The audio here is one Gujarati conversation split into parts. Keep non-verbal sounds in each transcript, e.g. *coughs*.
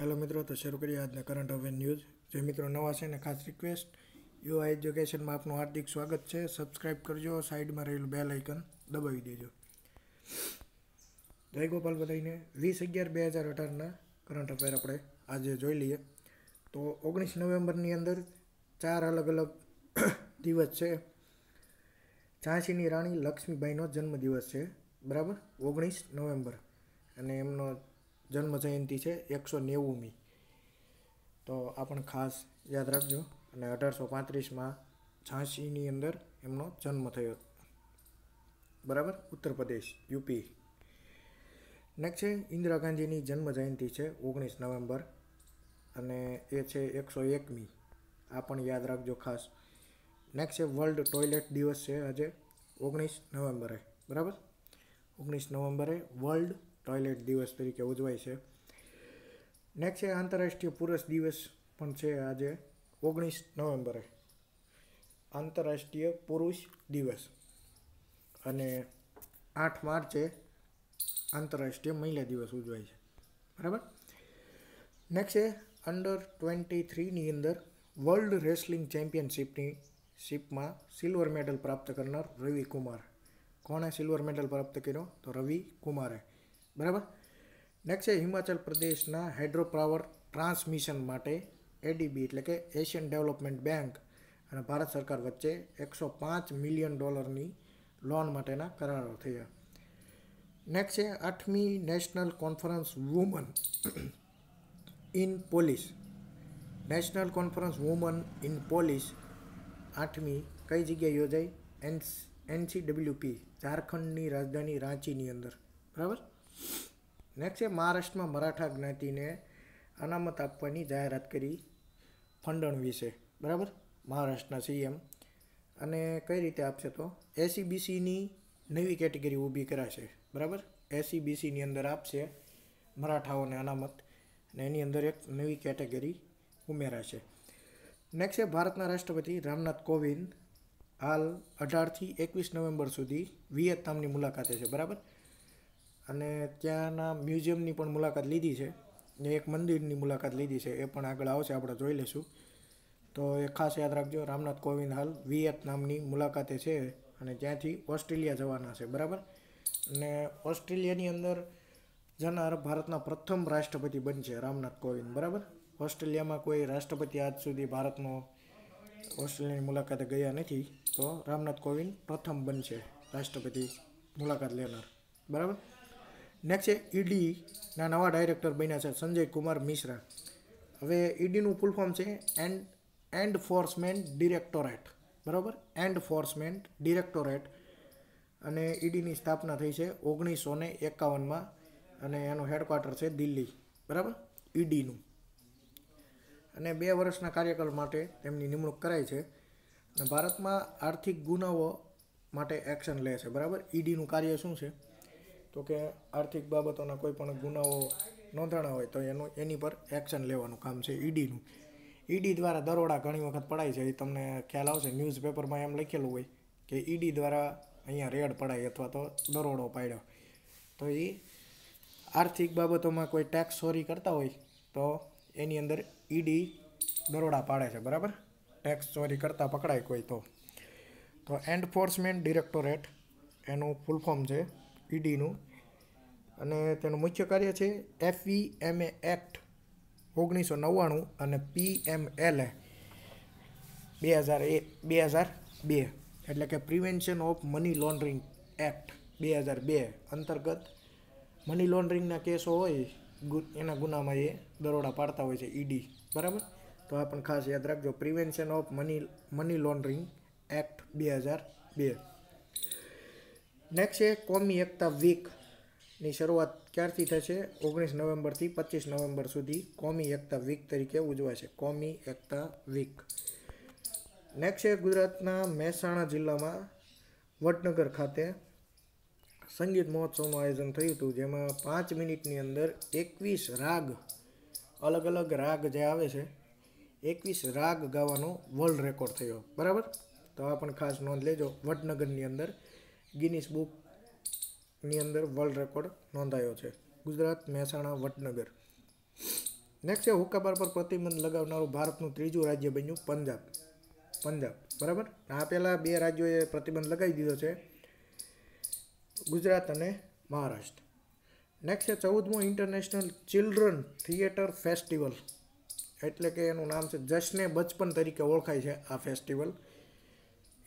હેલો મિત્રો તો શરૂ કરીએ આજના કરંટ અવેર ન્યૂઝ જે મિત્રો નવા છે ને ખાસ રિક્વેસ્ટ યુવા એજ્યુકેશનમાં આપનું હાર્દિક સ્વાગત છે સબસ્ક્રાઇબ કરજો સાઈડમાં રહેલું બેલ આઇકન દબાવી દેજો જયગોપાલ બધાઈને વીસ અગિયાર બે હજાર અઢારના કરંટ અફેર આપણે આજે જોઈ લઈએ તો ઓગણીસ નવેમ્બરની અંદર ચાર અલગ અલગ *coughs* દિવસ છે ઝાંસીની રાણી લક્ષ્મીભાઈનો જન્મદિવસ છે બરાબર ઓગણીસ નવેમ્બર અને એમનો જન્મ જયંતિ છે એકસો નેવુંમી તો આ પણ ખાસ યાદ રાખજો અને અઢારસો પાંત્રીસમાં ઝાંસીની અંદર એમનો જન્મ થયો બરાબર ઉત્તર પ્રદેશ યુપી નેક્સ્ટ છે ઇન્દિરા ગાંધીની જન્મ જયંતિ છે ઓગણીસ નવેમ્બર અને એ છે એકસો એકમી આ પણ યાદ રાખજો ખાસ નેક્સ્ટ છે વર્લ્ડ ટોયલેટ દિવસ છે આજે ઓગણીસ નવેમ્બરે બરાબર ઓગણીસ નવેમ્બરે વર્લ્ડ ટોયલેટ દિવસ તરીકે ઉજવાય છે નેક્સ્ટ છે આંતરરાષ્ટ્રીય પુરુષ દિવસ પણ છે આજે ઓગણીસ નવેમ્બરે આંતરરાષ્ટ્રીય પુરુષ દિવસ અને આઠ માર્ચે આંતરરાષ્ટ્રીય મહિલા દિવસ ઉજવાય છે બરાબર નેક્સ્ટ છે અંડર ટ્વેન્ટી થ્રીની અંદર વર્લ્ડ રેસલિંગ ચેમ્પિયનશિપની શિપમાં સિલ્વર મેડલ પ્રાપ્ત કરનાર રવિ કુમાર કોણે સિલ્વર મેડલ પ્રાપ્ત કર્યો તો રવિ કુમારે બરાબર નેક્સ્ટ છે હિમાચલ પ્રદેશના હાઇડ્રો પાવર ટ્રાન્સમિશન માટે એડીબી એટલે કે એશિયન ડેવલપમેન્ટ બેંક અને ભારત સરકાર વચ્ચે એકસો પાંચ મિલિયન ડોલરની લોન માટેના કરારો થયા નેક્સ્ટ છે આઠમી national conference woman in police national conference woman in police આઠમી કઈ જગ્યાએ યોજાઈ એન એનસીડબલ્યુપી ઝારખંડની રાજધાની રાંચીની અંદર બરાબર નેક્સ્ટ છે મહારાષ્ટ્રમાં મરાઠા જ્ઞાતિને અનામત આપવાની જાહેરાત કરી ફંડણવીસે બરાબર મહારાષ્ટ્રના સીએમ અને કઈ રીતે આપશે તો એસીબીસીની નવી કેટેગરી ઊભી કરાશે બરાબર એસીબીસીની અંદર આપશે મરાઠાઓને અનામત અને એની અંદર એક નવી કેટેગરી ઉમેરાશે નેક્સ્ટ છે ભારતના રાષ્ટ્રપતિ રામનાથ કોવિંદ હાલ અઢારથી એકવીસ નવેમ્બર સુધી વિયેતનામની મુલાકાતે છે બરાબર અને ત્યાંના મ્યુઝિયમની પણ મુલાકાત લીધી છે ને એક મંદિરની મુલાકાત લીધી છે એ પણ આગળ આવશે આપણે જોઈ લઈશું તો એ ખાસ યાદ રાખજો રામનાથ કોવિંદ હાલ વિયેતનામની મુલાકાતે છે અને ત્યાંથી ઓસ્ટ્રેલિયા જવાના છે બરાબર અને ઓસ્ટ્રેલિયાની અંદર જનાર ભારતના પ્રથમ રાષ્ટ્રપતિ બનશે રામનાથ કોવિંદ બરાબર ઓસ્ટ્રેલિયામાં કોઈ રાષ્ટ્રપતિ આજ સુધી ભારતનો ઓસ્ટ્રેલિયાની મુલાકાતે ગયા નથી તો રામનાથ કોવિંદ પ્રથમ બનશે રાષ્ટ્રપતિ મુલાકાત લેનાર બરાબર નેક્સ્ટ છે ઈડીના નવા ડાયરેક્ટર બન્યા છે સંજય કુમાર મિશ્રા હવે ઈડીનું ફૂલ ફોર્મ છે એન્ડ એન્ડ ફોર્સમેન્ટ ડિરેક્ટોરેટ બરાબર એન્ડ ફોર્સમેન્ટ ડિરેક્ટોરેટ અને ઈડીની સ્થાપના થઈ છે ઓગણીસો ને એકાવનમાં અને એનું હેડક્વાર્ટર છે દિલ્હી બરાબર ઈડીનું અને બે વર્ષના કાર્યકાળ માટે તેમની નિમણૂક કરાઈ છે ભારતમાં આર્થિક ગુનાઓ માટે એક્શન લે છે બરાબર ઈડીનું કાર્ય શું છે તો કે આર્થિક બાબતોના કોઈ પણ ગુનાઓ નોંધાણા હોય તો એનું એની પર એક્શન લેવાનું કામ છે ઈડીનું ઈડી દ્વારા દરોડા ઘણી વખત પડાય છે એ તમને ખ્યાલ આવશે ન્યૂઝપેપરમાં એમ લખેલું હોય કે ઈડી દ્વારા અહીંયા રેડ પડાય અથવા તો દરોડો પાડ્યો તો એ આર્થિક બાબતોમાં કોઈ ટેક્સ ચોરી કરતા હોય તો એની અંદર ઈડી દરોડા પાડે છે બરાબર ટેક્સ ચોરી કરતાં પકડાય કોઈ તો તો એન્ફોર્સમેન્ટ ડિરેક્ટોરેટ એનું ફૂલ ફોર્મ છે પીડીનું અને તેનું મુખ્ય કાર્ય છે એફઈ એમ એ એક્ટ ઓગણીસો નવ્વાણું અને પી એમ એલ એ બે હજાર એ બે હજાર બે એટલે કે prevention of money laundering act બે હજાર બે અંતર્ગત મની લોન્ડરિંગના કેસો હોય એના ગુનામાં એ દરોડા પાડતા હોય છે ઈડી બરાબર તો આ પણ ખાસ યાદ રાખજો prevention of money money laundering act બે હજાર બે નેક્સ્ટ છે કોમી એકતા વીકની શરૂઆત ક્યારથી થશે ઓગણીસ નવેમ્બરથી પચીસ નવેમ્બર સુધી કોમી એકતા વીક તરીકે ઉજવાશે કોમી એકતા વીક નેક્સ્ટ છે ગુજરાતના મહેસાણા જિલ્લામાં વડનગર ખાતે સંગીત મહોત્સવનું આયોજન થયું હતું જેમાં પાંચ મિનિટની અંદર એકવીસ રાગ અલગ અલગ રાગ જે આવે છે એકવીસ રાગ ગાવાનો વર્લ્ડ રેકોર્ડ થયો બરાબર તો આ પણ ખાસ નોંધ લેજો વડનગરની અંદર ગિનિસ બુકની અંદર વર્લ્ડ રેકોર્ડ નોંધાયો છે ગુજરાત મહેસાણા વડનગર નેક્સ્ટ છે હુક્કાબાર પર પ્રતિબંધ લગાવનારું ભારતનું ત્રીજું રાજ્ય બન્યું પંજાબ પંજાબ બરાબર આ પહેલાં બે રાજ્યોએ પ્રતિબંધ લગાવી દીધો છે ગુજરાત અને મહારાષ્ટ્ર નેક્સ્ટ છે ચૌદમો ઇન્ટરનેશનલ ચિલ્ડ્રન થિયેટર ફેસ્ટિવલ એટલે કે એનું નામ છે જશને બચપન તરીકે ઓળખાય છે આ festival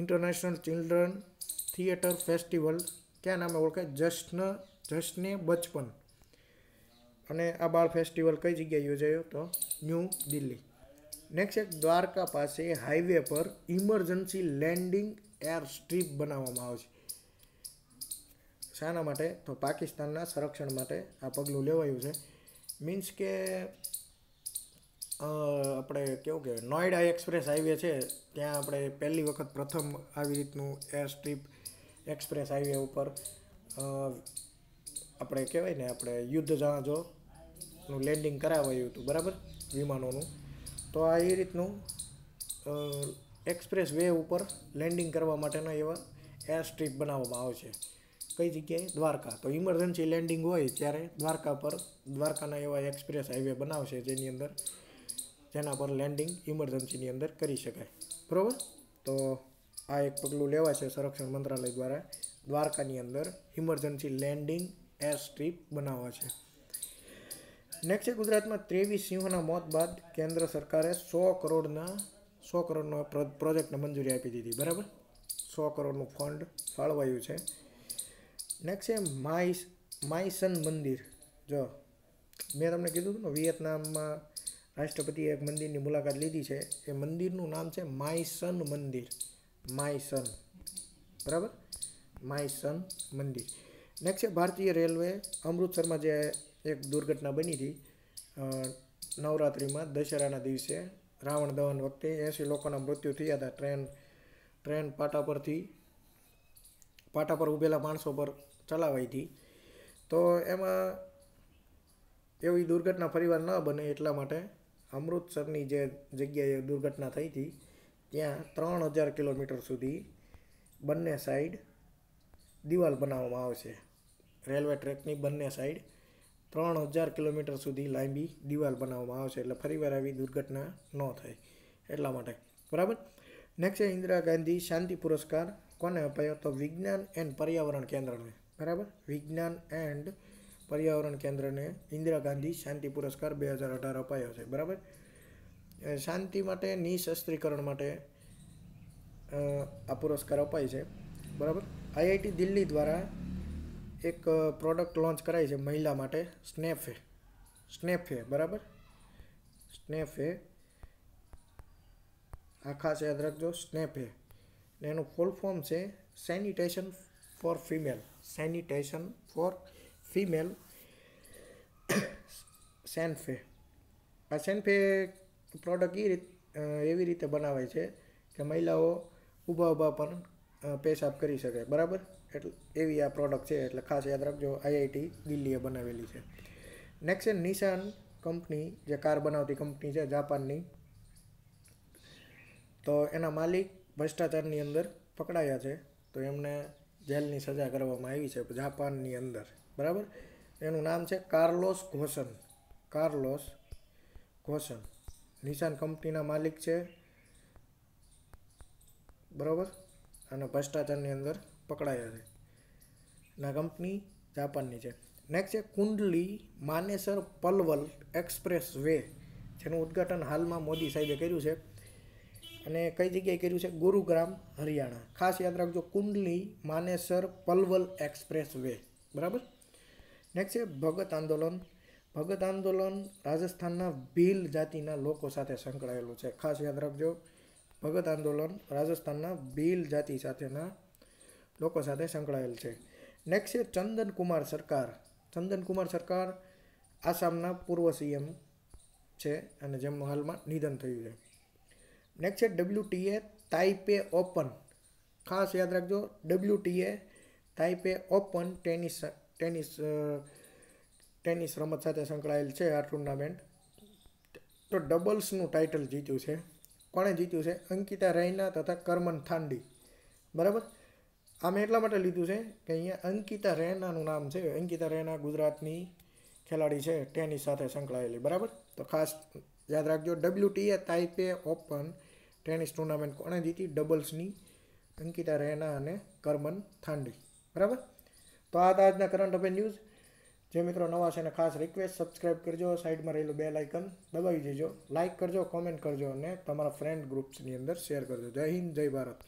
international children theatre festival ક્યાં નામે ઓળખાય જશ્ન જશ્ને બચપન અને આ બાળ ફેસ્ટિવલ કઈ જગ્યાએ યોજાયો તો ન્યૂ દિલ્હી નેક્સ્ટ એક દ્વારકા પાસે હાઈવે પર ઇમરજન્સી લેન્ડિંગ એર સ્ટ્રીપ બનાવવામાં આવશે શાના માટે તો પાકિસ્તાનના સંરક્ષણ માટે આ પગલું લેવાયું છે મીન્સ કે આપણે કેવું કે નોઈડા એક્સપ્રેસ હાઈવે છે ત્યાં આપણે પહેલી વખત પ્રથમ આવી રીતનું એર સ્ટ્રીપ એક્સપ્રેસ હાઈવે ઉપર આપણે કહેવાય ને આપણે યુદ્ધ જહાજોનું લેન્ડિંગ કરાવાયું હતું બરાબર વિમાનોનું તો આ એ રીતનું એક્સપ્રેસ વે ઉપર લેન્ડિંગ કરવા માટેના એવા એર સ્ટ્રીપ બનાવવામાં આવશે કઈ જગ્યાએ દ્વારકા તો ઇમરજન્સી લેન્ડિંગ હોય ત્યારે દ્વારકા પર દ્વારકાના એવા એક્સપ્રેસ હાઈવે બનાવશે જેની અંદર જેના પર લેન્ડિંગ ઇમરજન્સીની અંદર કરી શકાય બરાબર તો આ એક પગલું લેવાય છે સંરક્ષણ મંત્રાલય દ્વારા દ્વારકાની અંદર ઇમરજન્સી લેન્ડિંગ એર સ્ટ્રીપ બનાવવા છે નેક્સ્ટ છે ગુજરાતમાં ત્રેવીસ સિંહોના મોત બાદ કેન્દ્ર સરકારે સો કરોડના સો કરોડનો પ્રોજેક્ટને મંજૂરી આપી દીધી બરાબર સો કરોડનું ફંડ ફાળવાયું છે નેક્સ્ટ છે માઇસ માઇસન મંદિર જો મેં તમને કીધું હતું ને વિયેતનામમાં રાષ્ટ્રપતિએ એક મંદિરની મુલાકાત લીધી છે એ મંદિરનું નામ છે માઇસન મંદિર માય સન બરાબર માય સન મંદિર નેક્સ્ટ છે ભારતીય રેલવે અમૃતસરમાં જે એક દુર્ઘટના બની હતી નવરાત્રિમાં દશેરાના દિવસે રાવણ દહન વખતે એંસી લોકોના મૃત્યુ થયા હતા ટ્રેન ટ્રેન પાટા પરથી પાટા પર ઊભેલા માણસો પર ચલાવાઈ હતી તો એમાં એવી દુર્ઘટના ફરીવાર ન બને એટલા માટે અમૃતસરની જે જગ્યાએ દુર્ઘટના થઈ હતી ત્યાં ત્રણ હજાર કિલોમીટર સુધી બંને સાઈડ દિવાલ બનાવવામાં આવશે રેલવે ટ્રેકની બંને સાઈડ ત્રણ હજાર કિલોમીટર સુધી લાંબી દિવાલ બનાવવામાં આવશે એટલે ફરીવાર આવી દુર્ઘટના ન થાય એટલા માટે બરાબર નેક્સ્ટ છે ઇન્દિરા ગાંધી શાંતિ પુરસ્કાર કોને અપાયો તો વિજ્ઞાન એન્ડ પર્યાવરણ કેન્દ્રને બરાબર વિજ્ઞાન એન્ડ પર્યાવરણ કેન્દ્રને ઇન્દિરા ગાંધી શાંતિ પુરસ્કાર બે હજાર અઢાર અપાયો છે બરાબર શાંતિ માટે નિઃશસ્ત્રીકરણ માટે આ પુરસ્કાર અપાય છે બરાબર આઈઆઈટી દિલ્હી દ્વારા એક પ્રોડક્ટ લોન્ચ કરાઈ છે મહિલા માટે સ્નેફે સ્નેફે બરાબર સ્નેફે આ ખાસ યાદ રાખજો સ્નેફે ને એનું ફૂલ ફોર્મ છે sanitation for female sanitation for female Sanfe આ સેન્ફે પ્રોડક્ટ એ રીત એવી રીતે બનાવાય છે કે મહિલાઓ ઊભા ઊભા પણ પેશાબ કરી શકે બરાબર એટલે એવી આ પ્રોડક્ટ છે એટલે ખાસ યાદ રાખજો આઈઆઈટી દિલ્હીએ બનાવેલી છે નેક્સ્ટ નિશાન કંપની જે કાર બનાવતી કંપની છે જાપાનની તો એના માલિક ભ્રષ્ટાચારની અંદર પકડાયા છે તો એમને જેલની સજા કરવામાં આવી છે જાપાનની અંદર બરાબર એનું નામ છે કાર્લોસ ઘોસન કાર્લોસ ઘોસન નિશાન કંપનીના માલિક છે બરાબર અને ભ્રષ્ટાચારની અંદર પકડાયા છે ના કંપની જાપાનની છે નેક્સ્ટ છે કુંડલી માનેસર પલવલ એક્સપ્રેસ વે જેનું ઉદ્ઘાટન હાલમાં મોદી સાહેબે કર્યું છે અને કઈ જગ્યાએ કર્યું છે ગુરુગ્રામ હરિયાણા ખાસ યાદ રાખજો કુંડલી માનેસર પલવલ એક્સપ્રેસ વે બરાબર નેક્સ્ટ છે ભગત આંદોલન ભગત આંદોલન રાજસ્થાનના ભીલ જાતિના લોકો સાથે સંકળાયેલું છે ખાસ યાદ રાખજો ભગત આંદોલન રાજસ્થાનના ભીલ જાતિ સાથેના લોકો સાથે સંકળાયેલ છે નેક્સ્ટ છે ચંદનકુમાર સરકાર ચંદનકુમાર સરકાર આસામના પૂર્વ સીએમ છે અને જેમનું હાલમાં નિધન થયું છે નેક્સ્ટ છે ડબલ્યુટીએ તાઇપે ઓપન ખાસ યાદ રાખજો WTA Taipei open tennis tennis tennis રમત સાથે સંકળાયેલ છે આ ટુર્નામેન્ટ તો ડબલ્સનું ટાઇટલ જીત્યું છે કોણે જીત્યું છે અંકિતા રૈના તથા કરમન થાંડી બરાબર આ મેં એટલા માટે લીધું છે કે અહીંયા અંકિતા રૈનાનું નામ છે અંકિતા રૈના ગુજરાતની ખેલાડી છે ટેનિસ સાથે સંકળાયેલી બરાબર તો ખાસ યાદ રાખજો WTA Taipei open tennis tournament કોણે જીતી ડબલ્સની અંકિતા રૈના અને કરમન થાંડી બરાબર તો આ હતા આજના કરંટ અફેર ન્યૂઝ જે મિત્રો નવા છે એને ખાસ રિક્વેસ્ટ સબસ્ક્રાઈબ કરજો સાઈડમાં રહેલું બે લાઇકન દબાવી દેજો લાઇક કરજો કોમેન્ટ કરજો અને તમારા ફ્રેન્ડ ગ્રુપ્સની અંદર શેર કરજો જય હિન્દ જય ભારત